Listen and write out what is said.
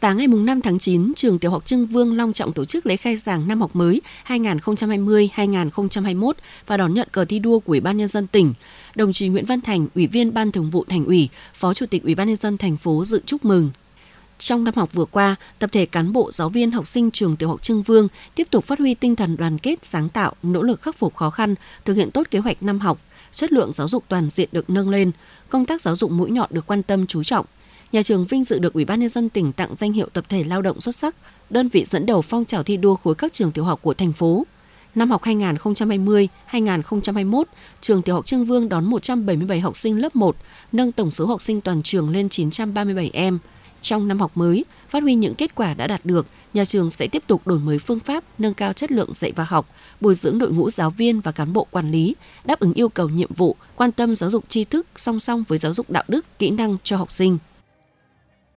Sáng ngày 5 tháng 9, trường tiểu học Trưng Vương long trọng tổ chức lễ khai giảng năm học mới 2020-2021 và đón nhận cờ thi đua của Ủy ban nhân dân tỉnh. Đồng chí Nguyễn Văn Thành, Ủy viên Ban Thường vụ Thành ủy, Phó Chủ tịch Ủy ban nhân dân thành phố dự chúc mừng. Trong năm học vừa qua, tập thể cán bộ, giáo viên, học sinh trường tiểu học Trưng Vương tiếp tục phát huy tinh thần đoàn kết, sáng tạo, nỗ lực khắc phục khó khăn, thực hiện tốt kế hoạch năm học, chất lượng giáo dục toàn diện được nâng lên, công tác giáo dục mũi nhọn được quan tâm chú trọng – nhà trường vinh dự được Ủy ban nhân dân tỉnh tặng danh hiệu tập thể lao động xuất sắc, đơn vị dẫn đầu phong trào thi đua khối các trường tiểu học của thành phố. Năm học 2020-2021, trường tiểu học Trương Vương đón 177 học sinh lớp 1, nâng tổng số học sinh toàn trường lên 937 em. Trong năm học mới, phát huy những kết quả đã đạt được, nhà trường sẽ tiếp tục đổi mới phương pháp, nâng cao chất lượng dạy và học, bồi dưỡng đội ngũ giáo viên và cán bộ quản lý, đáp ứng yêu cầu nhiệm vụ, quan tâm giáo dục tri thức song song với giáo dục đạo đức, kỹ năng cho học sinh.